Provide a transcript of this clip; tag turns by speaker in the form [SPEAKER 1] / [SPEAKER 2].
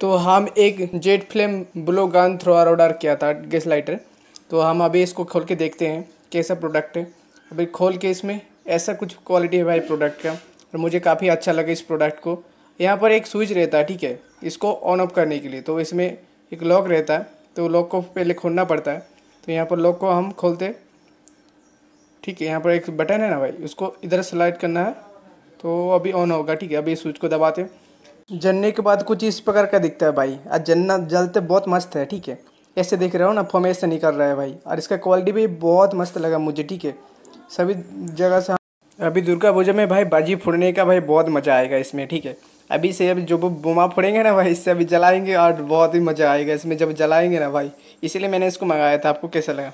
[SPEAKER 1] तो हम एक jet flame blow gun throw order किया था गैस लाइटर तो हम अभी इसको खोल के देखते हैं कैसा प्रोडक्ट है अभी खोल के इसमें ऐसा कुछ क्वालिटी है भाई प्रोडक्ट का और मुझे काफ़ी अच्छा लगा इस प्रोडक्ट को यहाँ पर एक स्विच रहता है ठीक है इसको ऑन ऑफ करने के लिए तो इसमें एक लॉक रहता है तो लॉक को पहले खोलना पड़ता है तो यहाँ पर लॉक को हम खोलते ठीक है यहाँ पर एक बटन है ना भाई उसको इधर स्लाइड करना है तो अभी ऑन होगा ठीक है अभी स्विच को दबाते हैं जलने के बाद कुछ इस प्रकार का दिखता है भाई आज जलना जलते बहुत मस्त है ठीक है ऐसे देख रहे हो ना फॉर्मेशन निकल रहा है भाई और इसका क्वालिटी भी बहुत मस्त लगा मुझे ठीक है सभी जगह से अभी दुर्गा पूजा में भाई बाजी फोड़ने का भाई बहुत मज़ा आएगा इसमें ठीक है अभी से अभी जो बुमा फोड़ेंगे ना भाई इससे अभी जलाएंगे और बहुत ही मज़ा आएगा इसमें जब जलाएंगे ना भाई इसीलिए मैंने इसको मंगाया था आपको कैसा लगा